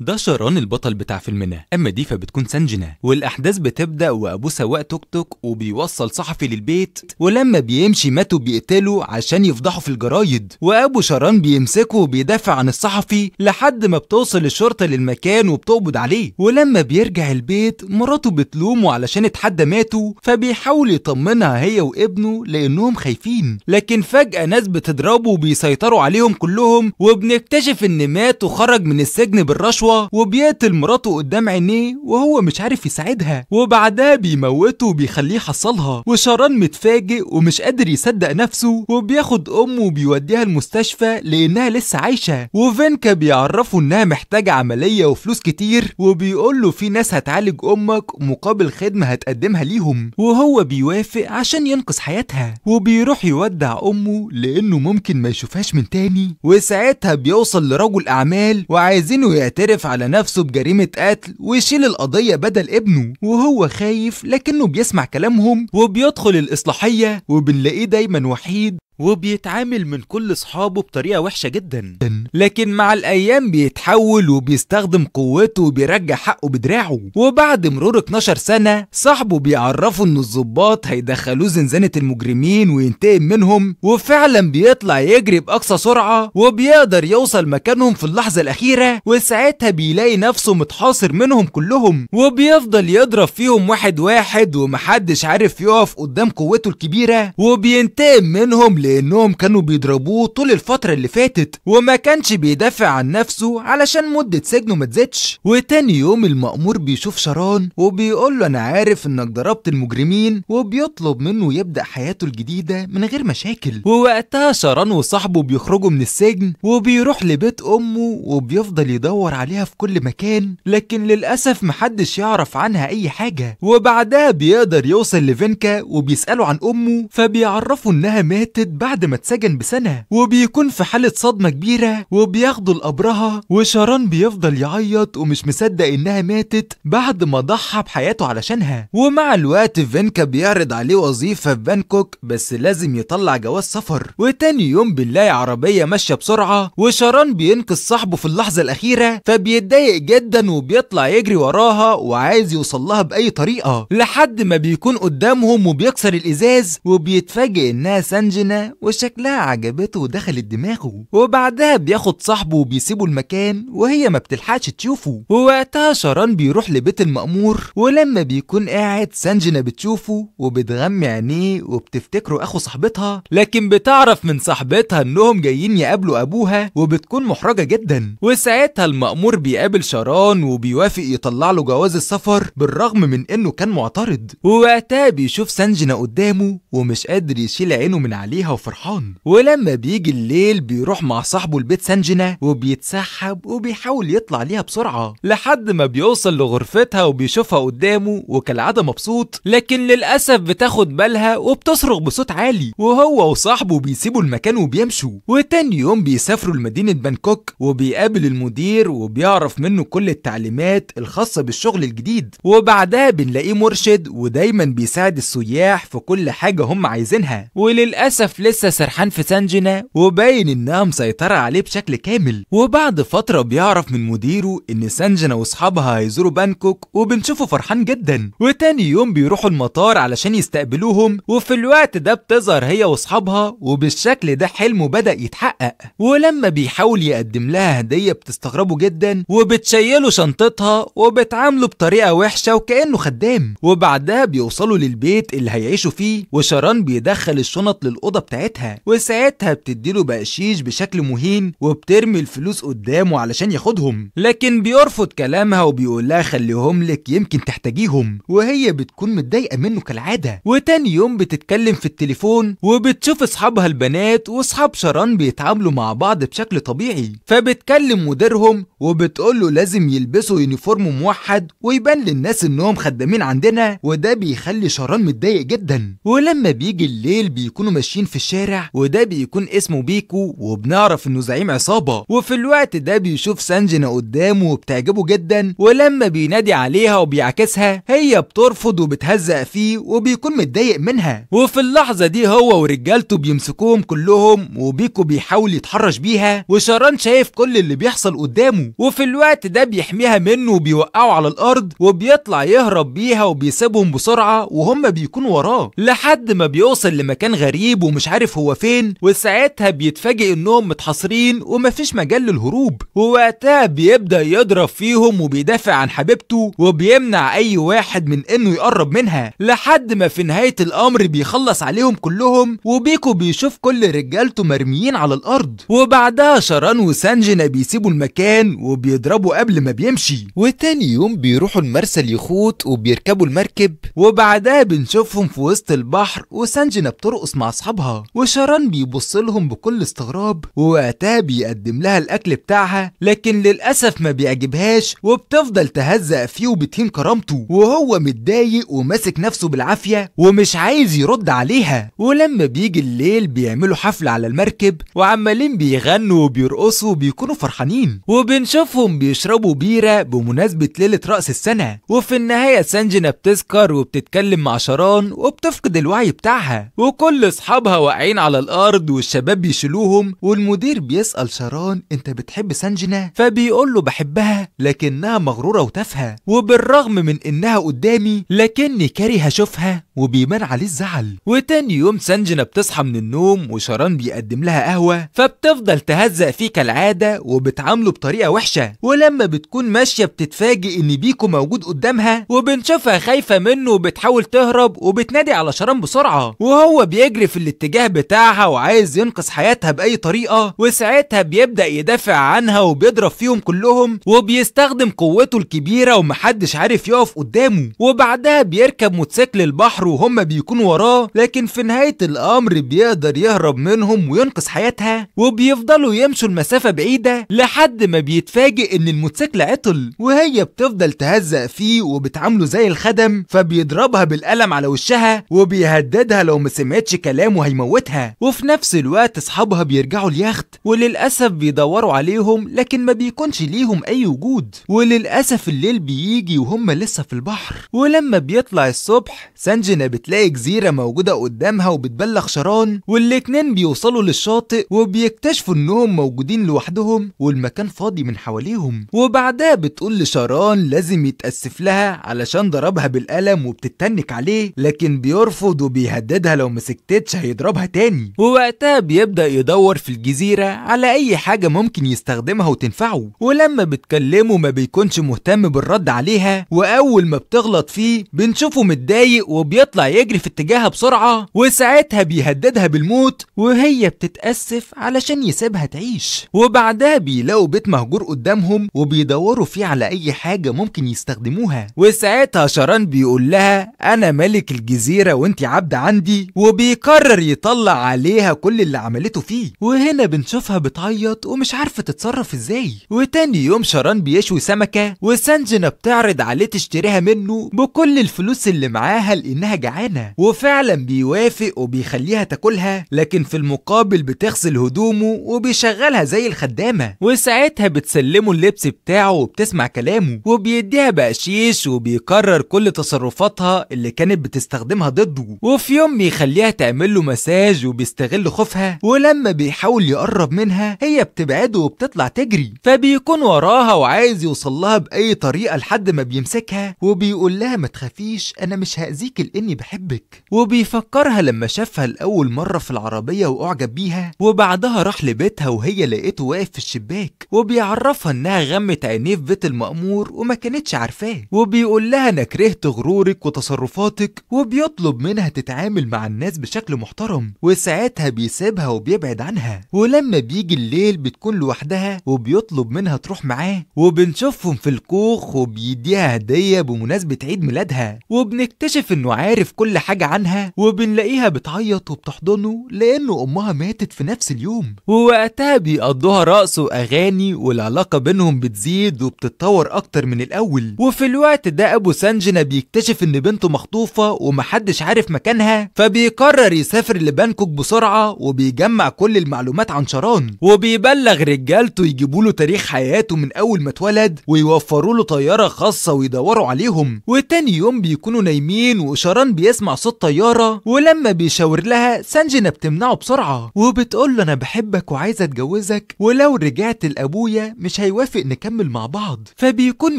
ده شران البطل بتاع فيلمنا اما دي فبتكون سانجنا والاحداث بتبدا وابوه سواق توك توك وبيوصل صحفي للبيت ولما بيمشي ماتوا بيقتلوا عشان يفضحوا في الجرايد وابو شران بيمسكه وبيدافع عن الصحفي لحد ما بتوصل الشرطه للمكان وبتقبض عليه ولما بيرجع البيت مراته بتلومه علشان اتحدى ماتوا فبيحاول يطمنها هي وابنه لانهم خايفين لكن فجاه ناس بتضربه وبيسيطروا عليهم كلهم وبنكتشف ان مات وخرج من السجن بالرشوه القصوى وبيقتل مراته قدام عينيه وهو مش عارف يساعدها وبعدها بيموته وبيخليه حصلها وشاران متفاجئ ومش قادر يصدق نفسه وبياخد امه وبيوديها المستشفى لانها لسه عايشه وفينكا بيعرفه انها محتاجه عمليه وفلوس كتير وبيقول له في ناس هتعالج امك مقابل خدمه هتقدمها ليهم وهو بيوافق عشان ينقذ حياتها وبيروح يودع امه لانه ممكن ما يشوفهاش من تاني وساعتها بيوصل لرجل اعمال وعايزينه يعترف يعترف على نفسه بجريمة قتل ويشيل القضية بدل ابنه وهو خايف لكنه بيسمع كلامهم وبيدخل الإصلاحية وبنلاقيه دايما وحيد وبيتعامل من كل صحابه بطريقه وحشه جدا لكن مع الايام بيتحول وبيستخدم قوته وبيرجع حقه بدراعه وبعد مرور 12 سنه صاحبه بيعرفه ان الظباط هيدخلوه زنزانه المجرمين وينتقم منهم وفعلا بيطلع يجري باقصى سرعه وبيقدر يوصل مكانهم في اللحظه الاخيره وساعتها بيلاقي نفسه متحاصر منهم كلهم وبيفضل يضرب فيهم واحد واحد ومحدش عارف يقف قدام قوته الكبيره وبينتقم منهم لأنهم كانوا بيضربوه طول الفترة اللي فاتت وما كانش بيدافع عن نفسه علشان مدة سجنه ما تزيدش وتاني يوم المأمور بيشوف شران وبيقول له أنا عارف إنك ضربت المجرمين وبيطلب منه يبدأ حياته الجديدة من غير مشاكل ووقتها شران وصاحبه بيخرجوا من السجن وبيروح لبيت أمه وبيفضل يدور عليها في كل مكان لكن للأسف محدش يعرف عنها أي حاجة وبعدها بيقدر يوصل لفينكا وبيسأله عن أمه فبيعرفه إنها ماتت بعد ما اتسجن بسنة وبيكون في حالة صدمة كبيرة وبياخدوا القبرها وشاران بيفضل يعيط ومش مصدق إنها ماتت بعد ما ضحى بحياته علشانها ومع الوقت فينكا بيعرض عليه وظيفة في بانكوك بس لازم يطلع جواز سفر وتاني يوم بنلاقي عربية ماشية بسرعة وشاران بينقذ صاحبه في اللحظة الأخيرة فبيتضايق جدا وبيطلع يجري وراها وعايز يوصل لها بأي طريقة لحد ما بيكون قدامهم وبيكسر الإزاز وبيتفاجئ إنها سانجنا وشكلها عجبته ودخلت دماغه وبعدها بياخد صاحبه وبيسيبه المكان وهي ما بتلحقش تشوفه ووقتها شران بيروح لبيت المأمور ولما بيكون قاعد سانجنا بتشوفه وبتغمي عينيه وبتفتكره أخو صاحبتها لكن بتعرف من صاحبتها إنهم جايين يقابلوا أبوها وبتكون محرجة جدا وساعتها المأمور بيقابل شران وبيوافق يطلع له جواز السفر بالرغم من إنه كان معترض ووقتها بيشوف سانجنا قدامه ومش قادر يشيل عينه من عليها وفرحان ولما بيجي الليل بيروح مع صاحبه البيت سانجنا وبيتسحب وبيحاول يطلع ليها بسرعة لحد ما بيوصل لغرفتها وبيشوفها قدامه وكالعادة مبسوط لكن للأسف بتاخد بالها وبتصرخ بصوت عالي وهو وصاحبه بيسيبوا المكان وبيمشوا وتاني يوم بيسافروا لمدينة بانكوك وبيقابل المدير وبيعرف منه كل التعليمات الخاصة بالشغل الجديد وبعدها بنلاقيه مرشد ودايما بيساعد السياح في كل حاجة هم عايزينها وللأسف لسه سرحان في سانجينا وباين انها مسيطرة عليه بشكل كامل وبعد فترة بيعرف من مديره ان سانجينا واصحابها هيزوروا بانكوك وبنشوفه فرحان جدا وتاني يوم بيروحوا المطار علشان يستقبلوهم وفي الوقت ده بتظهر هي واصحابها وبالشكل ده حلمه بدأ يتحقق ولما بيحاول يقدم لها هدية بتستغربه جدا وبتشيله شنطتها وبتعامله بطريقة وحشة وكأنه خدام وبعدها بيوصلوا للبيت اللي هيعيشوا فيه وشران بيدخل الشنط للأوضة بتاعته بتاعتها وساعتها بتديله بقشيش بشكل مهين وبترمي الفلوس قدامه علشان ياخدهم لكن بيرفض كلامها وبيقول لها خليهم لك يمكن تحتاجيهم وهي بتكون متضايقه منه كالعاده وتاني يوم بتتكلم في التليفون وبتشوف اصحابها البنات واصحاب شران بيتعاملوا مع بعض بشكل طبيعي فبتكلم مديرهم وبتقول له لازم يلبسوا يونيفورم موحد ويبان للناس انهم خدامين عندنا وده بيخلي شران متضايق جدا ولما بيجي الليل بيكونوا ماشيين في في الشارع وده بيكون اسمه بيكو وبنعرف انه زعيم عصابه وفي الوقت ده بيشوف سانجنا قدامه وبتعجبه جدا ولما بينادي عليها وبيعاكسها هي بترفض وبتهزق فيه وبيكون متضايق منها وفي اللحظه دي هو ورجالته بيمسكوهم كلهم وبيكو بيحاول يتحرش بيها وشاران شايف كل اللي بيحصل قدامه وفي الوقت ده بيحميها منه وبيوقعه على الارض وبيطلع يهرب بيها وبيسيبهم بسرعه وهم بيكونوا وراه لحد ما بيوصل لمكان غريب ومش مش عارف هو فين وساعتها بيتفاجئ انهم متحاصرين ومفيش مجال للهروب ووقتها بيبدا يضرب فيهم وبيدافع عن حبيبته وبيمنع اي واحد من انه يقرب منها لحد ما في نهايه الامر بيخلص عليهم كلهم وبيكو بيشوف كل رجالته مرميين على الارض وبعدها شران وسانجنا بيسيبوا المكان وبيضربوا قبل ما بيمشي وتاني يوم بيروحوا المرسى اليخوت وبيركبوا المركب وبعدها بنشوفهم في وسط البحر وسانجنا بترقص مع اصحابها وشران بيبص لهم بكل استغراب ووقتها بيقدم لها الاكل بتاعها لكن للاسف ما بيعجبهاش وبتفضل تهزق فيه وبتهين كرامته وهو متضايق وماسك نفسه بالعافيه ومش عايز يرد عليها ولما بيجي الليل بيعملوا حفله على المركب وعمالين بيغنوا وبيرقصوا وبيكونوا فرحانين وبنشوفهم بيشربوا بيره بمناسبه ليله راس السنه وفي النهايه سانجينا بتذكر وبتتكلم مع شاران وبتفقد الوعي بتاعها وكل اصحابها واقعين على الارض والشباب بيشيلوهم والمدير بيسال شران انت بتحب سانجنا فبيقول له بحبها لكنها مغروره وتافهه وبالرغم من انها قدامي لكني كاره اشوفها وبيبان عليه الزعل وتاني يوم سانجنا بتصحى من النوم وشران بيقدم لها قهوة فبتفضل تهزق فيه كالعادة وبتعامله بطريقة وحشة ولما بتكون ماشية بتتفاجئ إن بيكو موجود قدامها وبنشوفها خايفة منه وبتحاول تهرب وبتنادي على شران بسرعة وهو بيجري في الاتجاه بتاعها وعايز ينقذ حياتها بأي طريقة وساعتها بيبدأ يدافع عنها وبيضرب فيهم كلهم وبيستخدم قوته الكبيرة ومحدش عارف يقف قدامه وبعدها بيركب موتوسيكل البحر البحر وهم بيكونوا وراه لكن في نهاية الأمر بيقدر يهرب منهم وينقذ حياتها وبيفضلوا يمشوا المسافة بعيدة لحد ما بيتفاجئ إن الموتوسيكل عطل وهي بتفضل تهزق فيه وبتعامله زي الخدم فبيضربها بالقلم على وشها وبيهددها لو ما سمعتش كلامه هيموتها وفي نفس الوقت أصحابها بيرجعوا اليخت وللأسف بيدوروا عليهم لكن ما بيكونش ليهم أي وجود وللأسف الليل بيجي وهم لسه في البحر ولما بيطلع الصبح سانجي مدينة بتلاقي جزيرة موجودة قدامها وبتبلغ شران والاتنين بيوصلوا للشاطئ وبيكتشفوا انهم موجودين لوحدهم والمكان فاضي من حواليهم وبعدها بتقول لشران لازم يتأسف لها علشان ضربها بالقلم وبتتنك عليه لكن بيرفض وبيهددها لو ما سكتتش هيضربها تاني ووقتها بيبدأ يدور في الجزيرة على أي حاجة ممكن يستخدمها وتنفعه ولما بتكلمه ما بيكونش مهتم بالرد عليها وأول ما بتغلط فيه بنشوفه متضايق وبيطلع بيطلع يجري في اتجاهها بسرعة وساعتها بيهددها بالموت وهي بتتأسف علشان يسيبها تعيش وبعدها بيلاقوا بيت مهجور قدامهم وبيدوروا فيه على أي حاجة ممكن يستخدموها وساعتها شران بيقول لها أنا ملك الجزيرة وأنت عبدة عندي وبيقرر يطلع عليها كل اللي عملته فيه وهنا بنشوفها بتعيط ومش عارفة تتصرف إزاي وتاني يوم شران بيشوي سمكة وسانجنا بتعرض عليه تشتريها منه بكل الفلوس اللي معاها لأنها جعانه وفعلا بيوافق وبيخليها تاكلها لكن في المقابل بتغسل هدومه وبيشغلها زي الخدامه وساعتها بتسلمه اللبس بتاعه وبتسمع كلامه وبيديها بقشيش وبيكرر كل تصرفاتها اللي كانت بتستخدمها ضده وفي يوم بيخليها تعمل له مساج وبيستغل خوفها ولما بيحاول يقرب منها هي بتبعده وبتطلع تجري فبيكون وراها وعايز يوصل لها باي طريقه لحد ما بيمسكها وبيقول لها ما تخافيش انا مش هاذيك إني بحبك وبيفكرها لما شافها لأول مرة في العربية وأعجب بيها وبعدها راح لبيتها وهي لقيته واقف في الشباك وبيعرفها إنها غمت عينيه في بيت المأمور وما كانتش عارفاه وبيقول لها أنا كرهت غرورك وتصرفاتك وبيطلب منها تتعامل مع الناس بشكل محترم وساعتها بيسيبها وبيبعد عنها ولما بيجي الليل بتكون لوحدها وبيطلب منها تروح معاه وبنشوفهم في الكوخ وبيديها هدية بمناسبة عيد ميلادها وبنكتشف إنه عارف كل حاجة عنها وبنلاقيها بتعيط وبتحضنه لأنه أمها ماتت في نفس اليوم ووقتها بيقضوها رقص وأغاني والعلاقة بينهم بتزيد وبتتطور أكتر من الأول وفي الوقت ده أبو سانجنا بيكتشف إن بنته مخطوفة ومحدش عارف مكانها فبيقرر يسافر لبانكوك بسرعة وبيجمع كل المعلومات عن شران وبيبلغ رجالته يجيبوا له تاريخ حياته من أول ما اتولد ويوفروا له طيارة خاصة ويدوروا عليهم وتاني يوم بيكونوا نايمين وشران الطيران بيسمع صوت طيارة ولما بيشاور لها سانجينا بتمنعه بسرعة وبتقول له أنا بحبك وعايزة أتجوزك ولو رجعت لأبويا مش هيوافق نكمل مع بعض فبيكون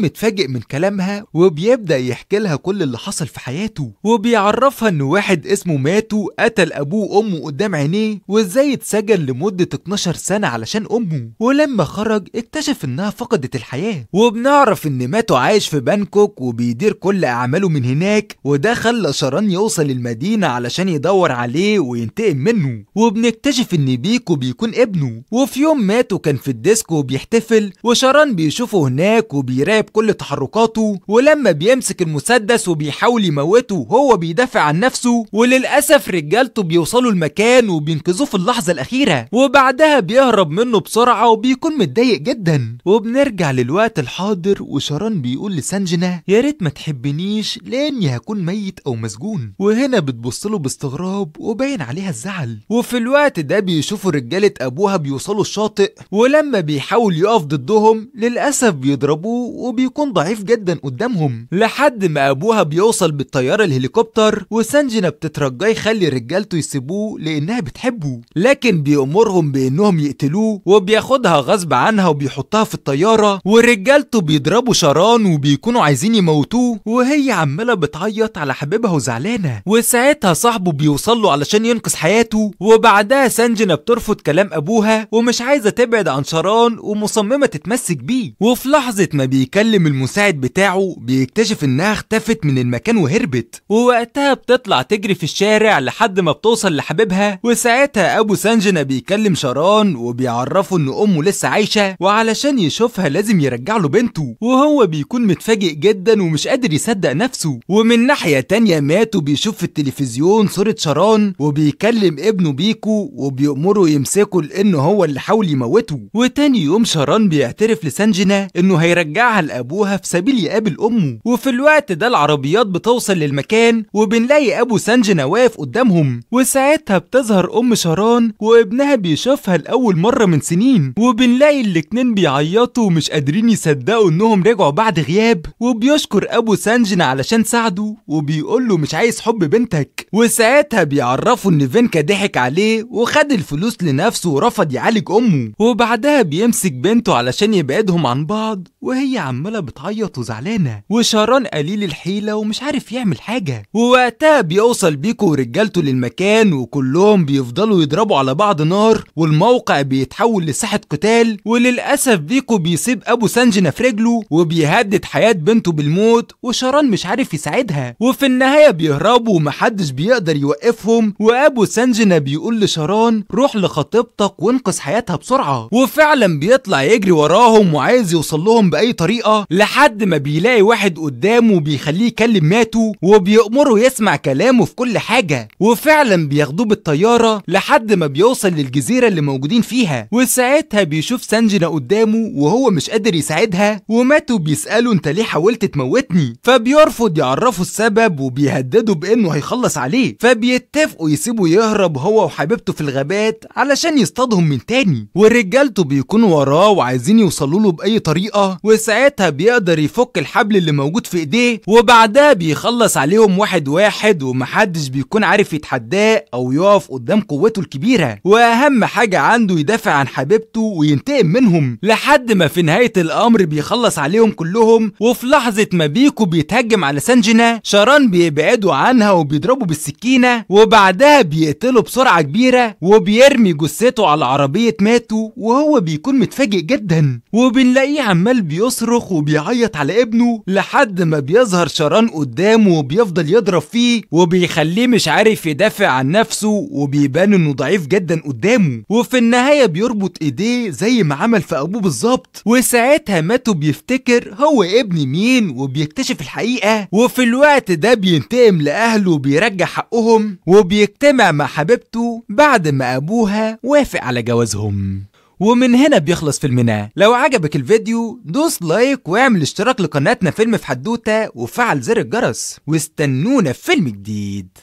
متفاجئ من كلامها وبيبدأ يحكي لها كل اللي حصل في حياته وبيعرفها إن واحد اسمه ماتو قتل أبوه وأمه قدام عينيه وإزاي اتسجن لمدة 12 سنة علشان أمه ولما خرج اكتشف إنها فقدت الحياة وبنعرف إن ماتو عايش في بانكوك وبيدير كل أعماله من هناك وده خلى شران يوصل المدينة علشان يدور عليه وينتقم منه وبنكتشف ان بيكو بيكون ابنه وفي يوم مات وكان في الديسكو وبيحتفل وشران بيشوفه هناك وبيراقب كل تحركاته ولما بيمسك المسدس وبيحاول يموته هو بيدافع عن نفسه وللأسف رجالته بيوصلوا المكان وبينقذوه في اللحظة الأخيرة وبعدها بيهرب منه بسرعة وبيكون متضايق جدا وبنرجع للوقت الحاضر وشران بيقول لسانجنا يا ريت ما تحبنيش لاني هكون ميت او ومسجون وهنا بتبص له باستغراب وباين عليها الزعل وفي الوقت ده بيشوفوا رجاله ابوها بيوصلوا الشاطئ ولما بيحاول يقف ضدهم للاسف بيضربوه وبيكون ضعيف جدا قدامهم لحد ما ابوها بيوصل بالطياره الهليكوبتر وسانجينا بتترجاه يخلي رجالته يسيبوه لانها بتحبه لكن بيامرهم بانهم يقتلوه وبياخدها غصب عنها وبيحطها في الطياره ورجالته بيضربوا شران وبيكونوا عايزين يموتوه وهي عماله بتعيط على حبيبها شبهه زعلانه وساعتها صاحبه بيوصل له علشان ينقذ حياته وبعدها سانجنا بترفض كلام ابوها ومش عايزه تبعد عن شران ومصممه تتمسك بيه وفي لحظه ما بيكلم المساعد بتاعه بيكتشف انها اختفت من المكان وهربت ووقتها بتطلع تجري في الشارع لحد ما بتوصل لحبيبها وساعتها ابو سانجنا بيكلم شران وبيعرفه ان امه لسه عايشه وعلشان يشوفها لازم يرجع له بنته وهو بيكون متفاجئ جدا ومش قادر يصدق نفسه ومن ناحيه تانية ماتوا بيشوف في التلفزيون صورة شران وبيكلم ابنه بيكو وبيأمره يمسكه لأن هو اللي حاول يموته وتاني يوم شران بيعترف لسانجينا إنه هيرجعها لأبوها في سبيل يقابل أمه وفي الوقت ده العربيات بتوصل للمكان وبنلاقي أبو سانجينا واقف قدامهم وساعتها بتظهر أم شران وابنها بيشوفها لأول مرة من سنين وبنلاقي الاتنين بيعيطوا ومش قادرين يصدقوا إنهم رجعوا بعد غياب وبيشكر أبو سانجينا علشان ساعده وبيقول له مش عايز حب بنتك وساعتها بيعرفوا ان فينكا ضحك عليه وخد الفلوس لنفسه ورفض يعالج امه وبعدها بيمسك بنته علشان يبعدهم عن بعض وهي عماله بتعيط وزعلانه وشران قليل الحيله ومش عارف يعمل حاجه ووقتها بيوصل بيكو ورجالته للمكان وكلهم بيفضلوا يضربوا على بعض نار والموقع بيتحول لساحه قتال وللاسف بيكو بيصيب ابو سانجنا في رجله وبيهدد حياه بنته بالموت وشران مش عارف يساعدها وفي النهايه النهاية بيهربوا ومحدش بيقدر يوقفهم وأبو سانجنا بيقول لشاران روح لخطيبتك وانقذ حياتها بسرعة وفعلا بيطلع يجري وراهم وعايز يوصل لهم بأي طريقة لحد ما بيلاقي واحد قدامه بيخليه يكلم ماتو وبيأمره يسمع كلامه في كل حاجة وفعلا بياخدوه بالطيارة لحد ما بيوصل للجزيرة اللي موجودين فيها وساعتها بيشوف سانجنا قدامه وهو مش قادر يساعدها وماتو بيسأله انت ليه حاولت تموتني فبيرفض يعرفه السبب وبي بيهدده بانه هيخلص عليه فبيتفقوا يسيبوا يهرب هو وحبيبته في الغابات علشان يصطادهم من تاني ورجالته بيكونوا وراه وعايزين يوصلوا له باي طريقه وساعتها بيقدر يفك الحبل اللي موجود في ايديه وبعدها بيخلص عليهم واحد واحد ومحدش بيكون عارف يتحداه او يقف قدام قوته الكبيره واهم حاجه عنده يدافع عن حبيبته وينتقم منهم لحد ما في نهايه الامر بيخلص عليهم كلهم وفي لحظه ما بيكو بيتهجم على سانجينا شاران بي بيبعدوا عنها وبيضربوا بالسكينة وبعدها بيقتله بسرعة كبيرة وبيرمي جثته على عربية ماتو وهو بيكون متفاجئ جدا وبنلاقيه عمال بيصرخ وبيعيط على ابنه لحد ما بيظهر شران قدامه وبيفضل يضرب فيه وبيخليه مش عارف يدافع عن نفسه وبيبان انه ضعيف جدا قدامه وفي النهاية بيربط ايديه زي ما عمل في ابوه بالظبط وساعتها ماتو بيفتكر هو ابن مين وبيكتشف الحقيقة وفي الوقت ده بي بينتقم لأهله وبيرجع حقهم وبيجتمع مع حبيبته بعد ما أبوها وافق على جوازهم ومن هنا بيخلص فيلمنا لو عجبك الفيديو دوس لايك واعمل اشتراك لقناتنا فيلم في حدوتة وفعل زر الجرس واستنونا في فيلم جديد